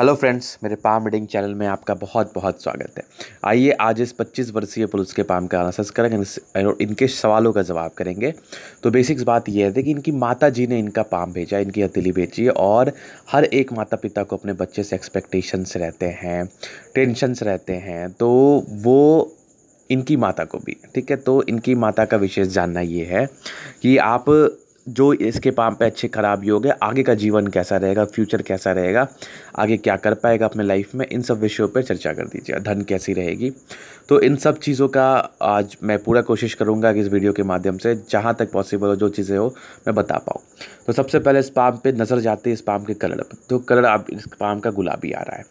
hello friends मेरे palm reading channel में आपका बहुत बहुत स्वागत है आइए आज इस 25 वर्षीय पुरुष के पाम का एनालिसिस करेंगे इनके सवालों का जवाब करेंगे तो बेसिक्स बात यह है कि इनकी माता जी ने इनका पाम भेजा इनकी हथेली बेची और हर एक माता पिता को अपने बच्चे से एक्सपेक्टेशंस रहते हैं टेंशनस रहते हैं तो वो इनकी माता को भी ठीक है तो इनकी माता का विशेष जानना ये है कि आप जो इसके पाम पे अच्छे ख़राब योग है आगे का जीवन कैसा रहेगा फ्यूचर कैसा रहेगा आगे क्या कर पाएगा अपने लाइफ में इन सब विषयों पर चर्चा कर दीजिए धन कैसी रहेगी तो इन सब चीज़ों का आज मैं पूरा कोशिश करूँगा कि इस वीडियो के माध्यम से जहाँ तक पॉसिबल हो जो चीज़ें हो मैं बता पाऊँ तो सबसे पहले इस पाम पर नज़र जाती है इस पाम के कलर पर तो कलर आप इस पाम का गुलाबी आ रहा है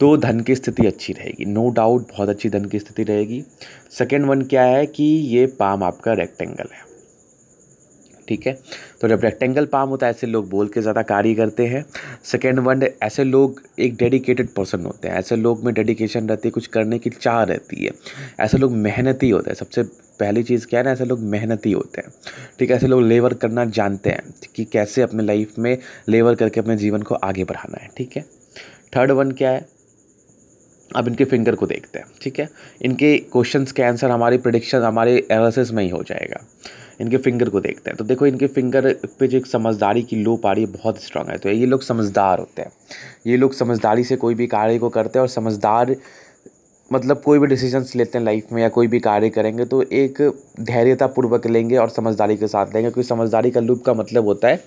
तो धन की स्थिति अच्छी रहेगी नो डाउट बहुत अच्छी धन की स्थिति रहेगी सेकेंड वन क्या है कि ये पाम आपका रेक्टेंगल है ठीक है तो जब रेक्टेंगल पाम होता है ऐसे लोग बोल के ज़्यादा कार्य करते हैं सेकेंड वन ऐसे लोग एक डेडिकेटेड पर्सन होते हैं ऐसे लोग में डेडिकेशन रहती है कुछ करने की चाह रहती है ऐसे लोग मेहनती होते हैं सबसे पहली चीज़ क्या है ना ऐसे लोग मेहनती होते हैं ठीक है ऐसे लोग लेबर करना जानते हैं कि कैसे अपने लाइफ में लेबर करके अपने जीवन को आगे बढ़ाना है ठीक है थर्ड वन क्या है अब इनके फिंगर को देखते हैं ठीक है इनके क्वेश्चंस के आंसर हमारी प्रडिक्शन हमारे एनालिसिस में ही हो जाएगा इनके फिंगर को देखते हैं तो देखो इनके फिंगर पे जो एक समझदारी की लूप आ रही है बहुत स्ट्रांग है तो ये लोग समझदार होते हैं ये लोग समझदारी से कोई भी कार्य को करते हैं और समझदार मतलब कोई भी डिसीजंस लेते हैं लाइफ में या कोई भी कार्य करेंगे तो एक धैर्यतापूर्वक लेंगे और समझदारी के साथ लेंगे क्योंकि समझदारी का लूप का मतलब होता है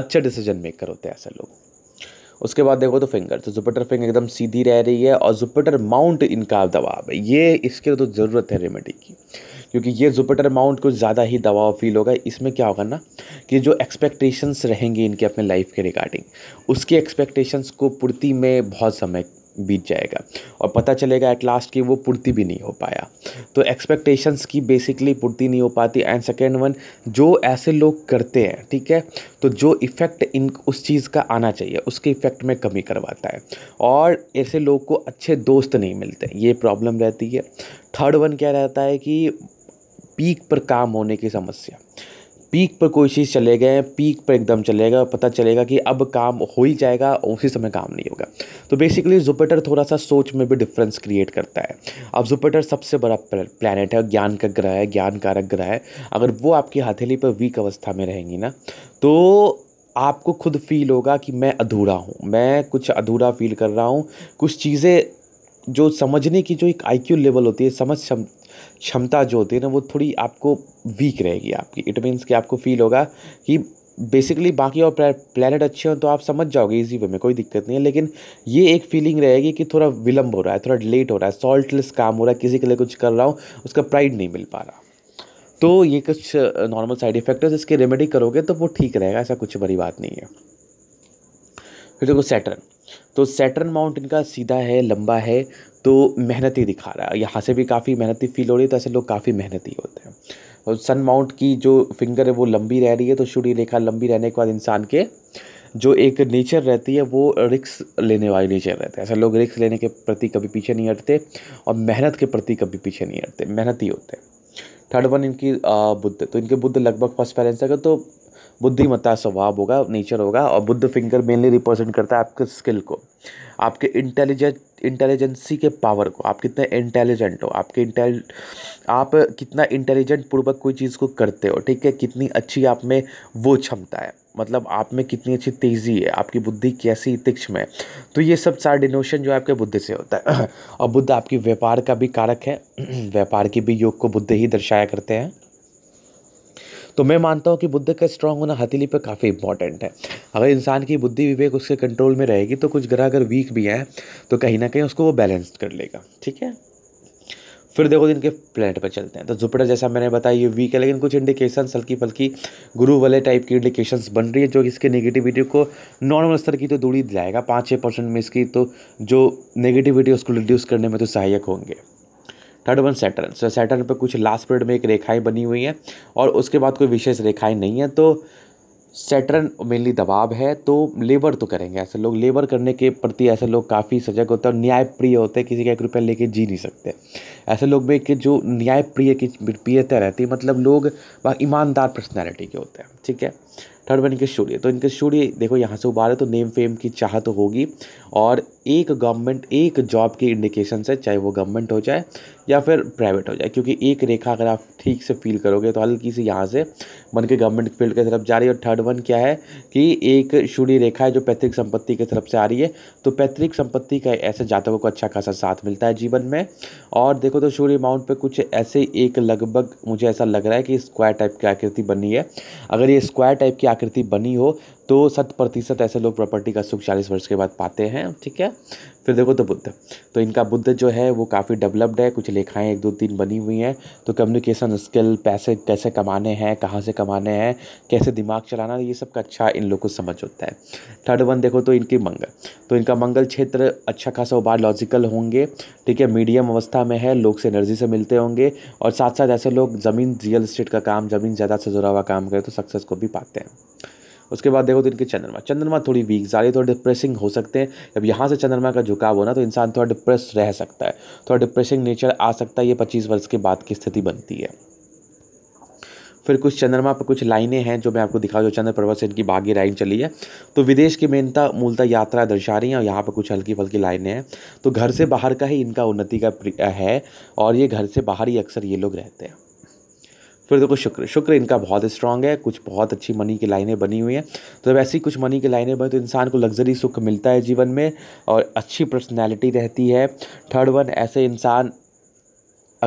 अच्छे डिसीजन मेकर होते हैं ऐसे लोग उसके बाद देखो तो फिंगर तो जुपिटर फिंगर एकदम सीधी रह रही है और जुपिटर माउंट इनका दबाव है ये इसके तो ज़रूरत है रेमेडी की क्योंकि ये जुपिटर माउंट कुछ ज़्यादा ही दबाव फील होगा इसमें क्या होगा ना कि जो एक्सपेक्टेशंस रहेंगी इनके अपने लाइफ के रिगार्डिंग उसकी एक्सपेक्टेशंस को पूर्ति में बहुत समय बीत जाएगा और पता चलेगा एट लास्ट कि वो पूर्ति भी नहीं हो पाया तो एक्सपेक्टेशंस की बेसिकली पूर्ति नहीं हो पाती एंड सेकेंड वन जो ऐसे लोग करते हैं ठीक है तो जो इफ़ेक्ट इन उस चीज़ का आना चाहिए उसके इफ़ेक्ट में कमी करवाता है और ऐसे लोग को अच्छे दोस्त नहीं मिलते ये प्रॉब्लम रहती है थर्ड वन क्या रहता है कि पीक पर काम होने की समस्या पीक पर कोई चीज़ चले गए पीक पर एकदम चलेगा पता चलेगा कि अब काम हो ही जाएगा उसी समय काम नहीं होगा तो बेसिकली जुपिटर थोड़ा सा सोच में भी डिफरेंस क्रिएट करता है अब जुपिटर सबसे बड़ा प्लानट है ज्ञान का ग्रह है ज्ञान कारक ग्रह है अगर वो आपकी हथेली पर वीक अवस्था में रहेंगी ना तो आपको खुद फील होगा कि मैं अधूरा हूँ मैं कुछ अधूरा फील कर रहा हूँ कुछ चीज़ें जो समझने की जो एक आईक्यू लेवल होती है समझ सम, क्षमता जो होती है ना वो थोड़ी आपको वीक रहेगी आपकी इट मीन्स कि आपको फील होगा कि बेसिकली बाकी और प्लानट अच्छे हों तो आप समझ जाओगे इजी वे में कोई दिक्कत नहीं है लेकिन ये एक फीलिंग रहेगी कि थोड़ा विलंब हो रहा है थोड़ा लेट हो रहा है सॉल्टलेस काम हो रहा है किसी के लिए कुछ कर रहा हूँ उसका प्राइड नहीं मिल पा रहा तो ये कुछ नॉर्मल साइड इफेक्ट है इसके रेमेडी करोगे तो वो ठीक रहेगा ऐसा कुछ बड़ी बात नहीं है फिर देखो सैटर्न तो सैटर्न माउंट इनका सीधा है लंबा है तो मेहनती दिखा रहा है यहाँ से भी काफ़ी मेहनती फील हो रही है तो ऐसे लोग काफ़ी मेहनती होते हैं और सन माउंट की जो फिंगर है वो लंबी रह रही है तो सूर्य रेखा लंबी रहने के बाद इंसान के जो एक नेचर रहती है वो रिक्स लेने वाली नेचर रहते हैं ऐसे लोग रिक्स लेने के प्रति कभी पीछे नहीं हटते और मेहनत के प्रति कभी पीछे नहीं हटते मेहनती होते हैं थर्ड वन इनकी बुद्ध तो इनके बुद्ध लगभग फर्स्ट पैरेंस अगर तो बुद्धिमत्ता स्वभाव होगा नेचर होगा और बुद्ध फिंगर मेनली रिप्रेजेंट करता है आपके स्किल को आपके इंटेलिजेंट इंटेलिजेंसी के पावर को आप कितने इंटेलिजेंट हो आपके इंटेल आप कितना इंटेलिजेंट पूर्वक कोई चीज़ को करते हो ठीक है कितनी अच्छी आप में वो क्षमता है मतलब आप में कितनी अच्छी तेज़ी है आपकी बुद्धि कैसी तीक्ष्ण है तो ये सब सारा डिनोशन जो है आपके बुद्ध से होता है और बुद्ध आपकी व्यापार का भी कारक है व्यापार के भी योग को बुद्ध ही दर्शाया करते हैं तो मैं मानता हूँ कि बुद्ध का स्ट्रांग होना हथेली पर काफ़ी इंपॉर्टेंट है अगर इंसान की बुद्धि विवेक उसके कंट्रोल में रहेगी तो कुछ ग्रह अगर वीक भी हैं तो कहीं ना कहीं उसको वो बैलेंस कर लेगा ठीक है फिर देखो इनके प्लेनेट पर चलते हैं तो जुपिटर जैसा मैंने बताया ये वीक है लेकिन कुछ इंडिकेशन हल्की फल्की गुरु वाले टाइप की इंडिकेशंस बन रही है जो इसके नेगेटिविटी को नॉर्मल स्तर की तो दूरी दिलाएगा पाँच छः परसेंट में इसकी तो जो नेगेटिविटी उसको रिड्यूस करने में तो सहायक होंगे third one Saturn so Saturn पर कुछ लास्ट पीरियड में एक रेखाएं बनी हुई हैं और उसके बाद कोई विशेष रेखाएं नहीं हैं तो सैटर्न मेनली दबाव है तो लेबर तो करेंगे ऐसे लोग लेबर करने के प्रति ऐसे लोग काफ़ी सजग होते हैं और न्यायप्रिय होते हैं किसी का एक रुपया लेके जी नहीं सकते ऐसे लोग में कि जो न्यायप्रिय की प्रियता रहती है मतलब लोग ईमानदार पर्सनैलिटी के होते हैं ठीक है थर्ड वन इनके सूर्य तो इनके सूर्य देखो यहाँ से उबारे तो नेम फेम की चाह तो होगी और एक गवर्नमेंट एक जॉब के इंडिकेशन से चाहे वो गवर्नमेंट हो जाए या फिर प्राइवेट हो जाए क्योंकि एक रेखा अगर आप ठीक से फील करोगे तो हल्की सी यहाँ से मन के गवर्नमेंट फील्ड की तरफ जा रही है और थर्ड वन क्या है कि एक शुड़ी रेखा है जो पैतृक संपत्ति की तरफ से आ रही है तो पैतृक संपत्ति का ऐसे जातकों को अच्छा खासा साथ मिलता है जीवन में और देखो तो सूर्य माउंट पर कुछ ऐसे एक लगभग मुझे ऐसा लग रहा है कि स्क्वायर टाइप की आकृति बनी है अगर ये स्क्वायर टाइप की आकृति बनी हो तो शत प्रतिशत ऐसे लोग प्रॉपर्टी का सुख चालीस वर्ष के बाद पाते हैं ठीक है फिर देखो तो बुद्ध तो इनका बुद्ध जो है वो काफ़ी डेवलप्ड है कुछ लेखाएं एक दो तीन बनी हुई हैं तो कम्युनिकेशन स्किल पैसे कैसे कमाने हैं कहाँ से कमाने हैं कैसे दिमाग चलाना ये सब का अच्छा इन लोग को समझ होता है थर्ड वन देखो तो इनकी मंगल तो इनका मंगल क्षेत्र अच्छा खासा उबार लॉजिकल होंगे ठीक है मीडियम अवस्था में है लोग से एनर्जी से मिलते होंगे और साथ साथ ऐसे लोग ज़मीन रियल इस्टेट का काम ज़मीन ज़्यादा से जुड़ा हुआ काम करें तो सक्सेस को भी पाते हैं उसके बाद देखो तो इनके चंद्रमा चंद्रमा थोड़ी वीक जा रही है थोड़ा डिप्रेसिंग हो सकते हैं जब यहाँ से चंद्रमा का झुकाव होना तो इंसान थोड़ा डिप्रेस रह सकता है थोड़ा डिप्रेसिंग नेचर आ सकता है ये पच्चीस वर्ष के बाद की स्थिति बनती है फिर कुछ चंद्रमा पर कुछ लाइनें हैं जो मैं आपको दिखा जो चंद्र पर्वत से इनकी भाग्य लाइन चली है तो विदेश की मेनता मूलता यात्रा दर्शा रही हैं और यहाँ पर कुछ हल्की फल्की लाइनें हैं तो घर से बाहर का ही इनका उन्नति का है और ये घर से बाहर ही अक्सर ये लोग रहते हैं फिर देखो शुक्र शुक्र इनका बहुत स्ट्रांग है कुछ बहुत अच्छी मनी की लाइनें बनी हुई हैं तो जब ऐसी कुछ मनी की लाइनें बनी तो इंसान को लग्जरी सुख मिलता है जीवन में और अच्छी पर्सनैलिटी रहती है थर्ड वन ऐसे इंसान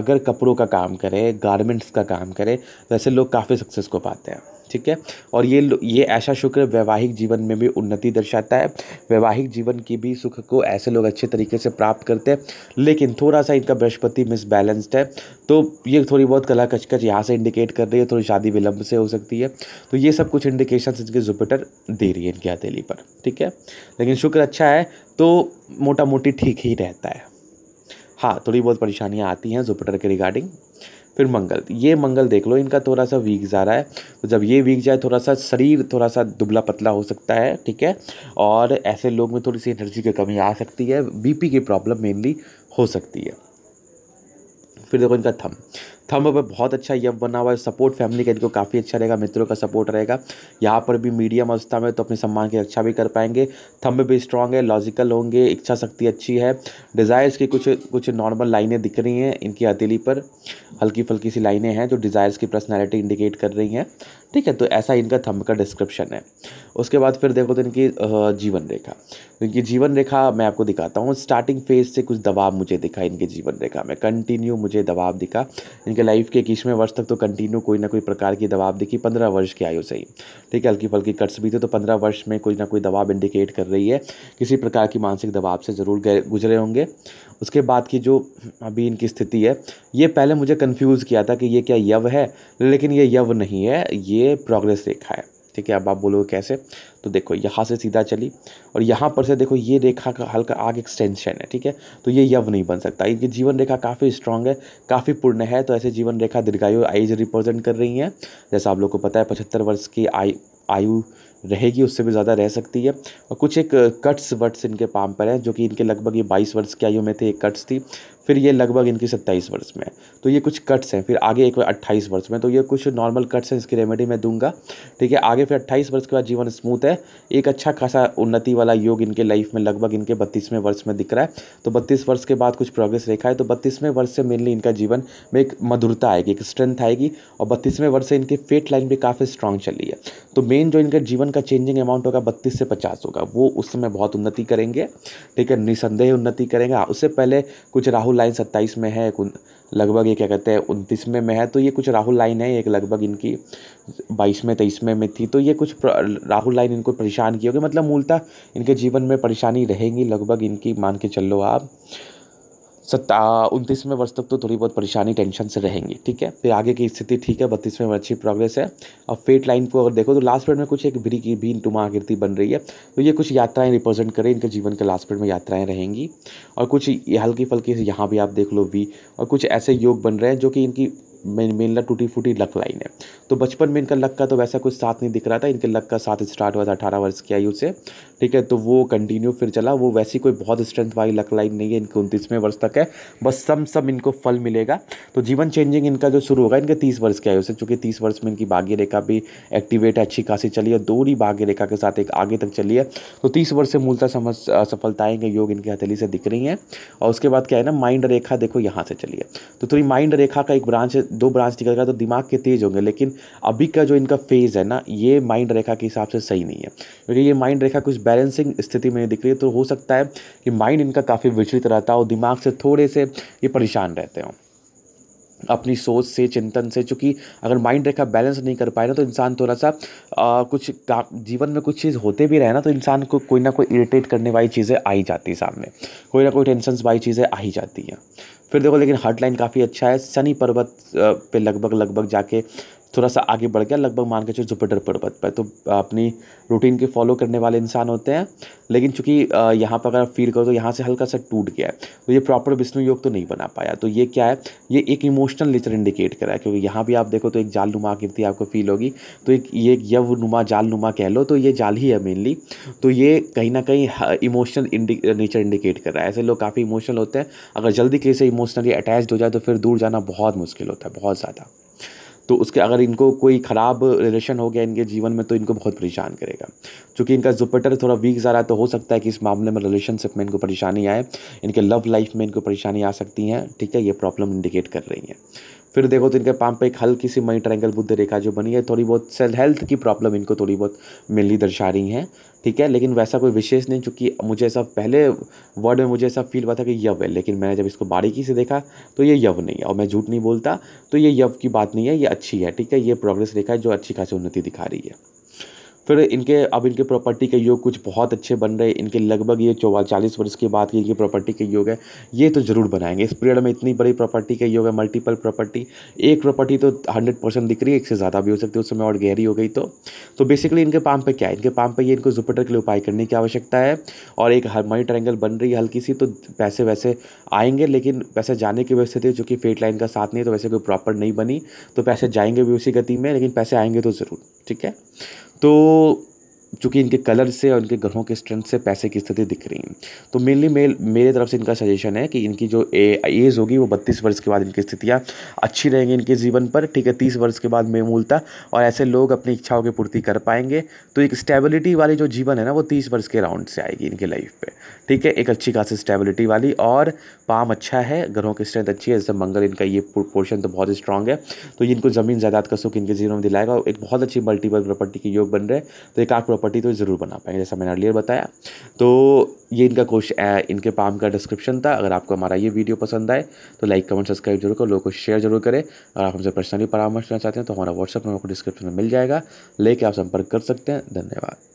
अगर कपड़ों का काम करे गारमेंट्स का काम करे तो ऐसे लोग काफ़ी सक्सेस को पाते हैं ठीक है और ये ये ऐसा शुक्र वैवाहिक जीवन में भी उन्नति दर्शाता है वैवाहिक जीवन की भी सुख को ऐसे लोग अच्छे तरीके से प्राप्त करते हैं लेकिन थोड़ा सा इनका बृहस्पति मिसबैलेंस्ड है तो ये थोड़ी बहुत कला कचकच यहाँ से इंडिकेट कर रही है थोड़ी शादी विलंब से हो सकती है तो ये सब कुछ इंडिकेशन इनके जुपिटर दे रही है इनकी हथेली पर ठीक है लेकिन शुक्र अच्छा है तो मोटा मोटी ठीक ही रहता है हाँ थोड़ी बहुत परेशानियाँ आती हैं जुपिटर के रिगार्डिंग फिर मंगल ये मंगल देख लो इनका थोड़ा सा वीक जा रहा है तो जब ये वीक जाए थोड़ा सा शरीर थोड़ा सा दुबला पतला हो सकता है ठीक है और ऐसे लोग में थोड़ी सी एनर्जी की कमी आ सकती है बीपी की प्रॉब्लम मेनली हो सकती है फिर देखो इनका थम थंब पर बहुत अच्छा यप बना हुआ है सपोर्ट फैमिली का इनको काफ़ी अच्छा रहेगा मित्रों का सपोर्ट रहेगा यहाँ पर भी मीडियम अवस्था में तो अपने सम्मान की रक्षा भी कर पाएंगे थंब भी स्ट्रांग है लॉजिकल होंगे इच्छा शक्ति अच्छी है डिज़ायर्स की कुछ कुछ नॉर्मल लाइनें दिख रही हैं इनकी हथेली पर हल्की फुल्की सी लाइनें हैं जो डिज़ायर्स की पर्सनैलिटी इंडिकेट कर रही हैं ठीक है तो ऐसा इनका थंब का डिस्क्रिप्शन है उसके बाद फिर देखो तो इनकी जीवन रेखा तो इनकी जीवन रेखा मैं आपको दिखाता हूँ स्टार्टिंग फेज से कुछ दबाव मुझे दिखा इनके जीवन रेखा में कंटिन्यू मुझे दबाव दिखा इनके लाइफ के इक्कीसवें वर्ष तक तो कंटिन्यू कोई ना कोई प्रकार की दबाव दिखी पंद्रह वर्ष की आयु से ही ठीक है हल्की फल्की कट्स भी थे तो पंद्रह वर्ष में कोई ना कोई दबाव इंडिकेट कर रही है किसी प्रकार की मानसिक दबाव से ज़रूर गुजरे होंगे उसके बाद की जो अभी इनकी स्थिति है ये पहले मुझे कंफ्यूज किया था कि ये क्या यव है लेकिन ये यव नहीं है ये प्रोग्रेस रेखा है ठीक है अब आप बोलोगे कैसे तो देखो यहाँ से सीधा चली और यहाँ पर से देखो ये रेखा का हल्का आग एक्सटेंशन है ठीक है तो ये यव नहीं बन सकता इनकी जीवन रेखा काफ़ी स्ट्रांग है काफ़ी पूर्ण है तो ऐसे जीवन रेखा दीर्घायु आयुज रिप्रेजेंट कर रही हैं जैसा आप लोग को पता है पचहत्तर वर्ष की आयु आयु रहेगी उससे भी ज़्यादा रह सकती है और कुछ एक कट्स वट्स इनके पाम पर हैं जो कि इनके लगभग ये बाईस वर्ष की आयु में थे एक कट्स थी फिर ये लगभग इनकी सत्ताईस वर्ष में तो ये कुछ कट्स हैं फिर आगे एक अट्ठाईस वर्ष में तो ये कुछ नॉर्मल कट्स हैं इसकी रेमेडी मैं दूंगा ठीक है आगे फिर अट्ठाईस वर्ष के बाद जीवन स्मूथ है एक अच्छा खासा उन्नति वाला योग इनके लाइफ में लगभग इनके बत्तीसवें वर्ष में दिख रहा है तो बत्तीस वर्ष के बाद कुछ प्रोग्रेस रेखा है तो बत्तीसवें वर्ष से मेनली इनका जीवन में एक मधुरता आएगी एक स्ट्रेंथ आएगी और बत्तीसवें वर्ष से इनकी फेट लाइन भी काफ़ी स्ट्रांग चली है तो मेन जो इनका जीवन का चेंजिंग अमाउंट होगा बत्तीस से पचास होगा वो उस समय बहुत उन्नति करेंगे ठीक है निसंदेह उन्नति करेंगे हाँ, उससे पहले कुछ राहुल राहुल लाइन सत्ताईस में है एक लगभग ये क्या कहते हैं उनतीस में है तो ये कुछ राहुल लाइन है एक लगभग इनकी में तेईसवें में थी तो ये कुछ राहुल लाइन इनको परेशान की होगी मतलब मूलतः इनके जीवन में परेशानी रहेंगी लगभग इनकी मान के चल लो आप सत्ता उनतीसवें वर्ष तक तो थोड़ी बहुत परेशानी टेंशन से रहेंगी ठीक है फिर आगे की स्थिति ठीक है बत्तीसवें में अच्छी प्रोग्रेस है और फेट लाइन को अगर देखो तो लास्ट पीरियड में कुछ एक भी की भीन टुमा आकृति बन रही है तो ये कुछ यात्राएं रिप्रेजेंट करें इनके जीवन के लास्ट पीरियड में यात्राएं रहेंगी और कुछ हल्की फल्की यहाँ भी आप देख लो वी और कुछ ऐसे योग बन रहे हैं जो कि इनकी मेन मेनला टूटी फूटी लक लाइन है तो बचपन में इनका लक का तो वैसा कुछ साथ नहीं दिख रहा था इनके लक का साथ स्टार्ट हुआ था अठारह वर्ष की आयु से ठीक है तो वो कंटिन्यू फिर चला वो वैसी कोई बहुत स्ट्रेंथ वाली लक लाइन नहीं है इनके उनतीसवें वर्ष तक है बस सम सम इनको फल मिलेगा तो जीवन चेंजिंग इनका जो शुरू होगा इनके तीस वर्ष के आयु से चूँकि तीस वर्ष में इनकी भाग्य रेखा भी एक्टिवेट अच्छी खासी चली है ही भाग्य रेखा के साथ एक आगे तक चली है तो तीस वर्ष से मूलतः समझ सफलताएँ के योग इनकी हथेली से दिख रही हैं और उसके बाद क्या है ना माइंड रेखा देखो यहाँ से चली है तो थोड़ी माइंड रेखा का एक ब्रांच दो ब्रांच निकल गया तो दिमाग के तेज होंगे लेकिन अभी का जो इनका फेज़ है ना ये माइंड रेखा के हिसाब से सही नहीं है क्योंकि ये माइंड रेखा कुछ बैलेंसिंग स्थिति में दिख रही है तो हो सकता है कि माइंड इनका काफ़ी विचलित रहता हो दिमाग से थोड़े से ये परेशान रहते हों अपनी सोच से चिंतन से चूँकि अगर माइंड रेखा बैलेंस नहीं कर पाए ना तो इंसान थोड़ा सा आ, कुछ जीवन में कुछ चीज़ होते भी रहे ना तो इंसान को कोई ना कोई इरिटेट करने वाली चीज़ें आ ही जाती सामने कोई ना कोई टेंशन वाली चीज़ें आ ही जाती हैं फिर देखो लेकिन हार्ट लाइन काफ़ी अच्छा है शनि पर्वत पे लगभग लगभग जाके थोड़ा सा आगे बढ़ गया लगभग मान के चलो जुपिटर पर्वत पर तो अपनी रूटीन के फॉलो करने वाले इंसान होते हैं लेकिन चूंकि यहाँ पर अगर आप फील करो तो यहाँ से हल्का सा टूट गया है तो ये प्रॉपर विष्णु योग तो नहीं बना पाया तो ये क्या है ये एक इमोशनल नेचर इंडिकेट करा है क्योंकि यहाँ भी आप देखो तो एक जाल नुमा आकृति आपको फील होगी तो एक ये यव नुमा जाल नुमा कह लो तो ये जाल ही है मेनली तो ये कहीं ना कहीं इमोशनल नेचर इंडिकेट कर रहा है ऐसे लोग काफ़ी इमोशनल होते हैं अगर जल्दी किसी से इमोशनली अटैच हो जाए तो फिर दूर जाना बहुत मुश्किल होता है बहुत ज़्यादा तो उसके अगर इनको कोई ख़राब रिलेशन हो गया इनके जीवन में तो इनको बहुत परेशान करेगा चूँकि इनका जुपिटर थोड़ा वीक जा रहा है तो हो सकता है कि इस मामले में रिलेशनशिप में इनको परेशानी आए इनके लव लाइफ में इनको परेशानी आ सकती हैं ठीक है ये प्रॉब्लम इंडिकेट कर रही हैं फिर देखो तो इनके पाम पे एक हल्की सी मई ट्रैंगल बुद्ध रेखा जो बनी है थोड़ी बहुत सेल हेल्थ की प्रॉब्लम इनको थोड़ी बहुत मेनली दर्शा रही है ठीक है लेकिन वैसा कोई विशेष नहीं चूँकि मुझे ऐसा पहले वर्ड में मुझे ऐसा फील हुआ था कि यव है लेकिन मैंने जब इसको बारीकी से देखा तो ये यव नहीं है और मैं झूठ नहीं बोलता तो ये यव की बात नहीं है ये अच्छी है ठीक है ये प्रोग्रेस रेखा है जो अच्छी खासी उन्नति दिखा रही है फिर इनके अब इनके प्रॉपर्टी के योग कुछ बहुत अच्छे बन रहे इनके लगभग ये चौवाल चालीस वर्ष की बात की इनकी प्रॉपर्टी के योग है ये तो ज़रूर बनाएंगे इस पीरियड में इतनी बड़ी प्रॉपर्टी के योग है मल्टीपल प्रॉपर्टी एक प्रॉपर्टी तो हंड्रेड परसेंट दिख रही है एक से ज़्यादा भी हो सकती है उस समय और गहरी हो गई तो तो बेसिकली इनके पाम पर क्या है इनके पाम पर ये इनको जुपिटर के लिए उपाय करने की आवश्यकता है और एक हारमोनी ट्रैंगल बन रही है हल्की सी तो पैसे वैसे आएंगे लेकिन पैसे जाने की व्यवस्था थी चूँकि फेट लाइन का साथ नहीं है तो वैसे कोई प्रॉपर नहीं बनी तो पैसे जाएंगे भी उसी गति में लेकिन पैसे आएंगे तो ज़रूर ठीक है तो चूँकि इनके कलर से और इनके ग्रहों के स्ट्रेंथ से पैसे की स्थिति दिख रही है तो मेनली मेल मेरे तरफ से इनका सजेशन है कि इनकी जो एज होगी वो बत्तीस वर्ष के बाद इनकी स्थितियाँ अच्छी रहेंगी इनके जीवन पर ठीक है तीस वर्ष के बाद में मूलता और ऐसे लोग अपनी इच्छाओं की पूर्ति कर पाएंगे तो एक स्टेबिलिटी वाली जो जीवन है ना वो तीस वर्ष के राउंड से आएगी इनकी लाइफ पर ठीक है एक अच्छी खासी स्टेबिलिटी वाली और पाम अच्छा है ग्रहों की स्ट्रेंथ अच्छी है जैसे मंगल इनका ये पोर्शन तो बहुत ही स्ट्रांग है तो इनको ज़मीन जायदाद का सुख इनके जीवन में दिलाएगा एक बहुत अच्छी मल्टीपल प्रॉपर्टी के योग बन रहे तो एक आठ प्रॉपर्टी तो ज़रूर बना पाएंगे जैसा मैंने अर्लियर बताया तो ये इनका क्वेश्चन इनके पाम का डिस्क्रिप्शन था अगर आपको हमारा ये वीडियो पसंद आए तो लाइक कमेंट सब्सक्राइब जरूर करो लोगों को शेयर जरूर करें अगर आप हमसे पर्सनली परामर्श लेना चाहते हैं तो हमारा व्हाट्सअप नंबर को डिस्क्रिप्शन में मिल जाएगा लेके आप संपर्क कर सकते हैं धन्यवाद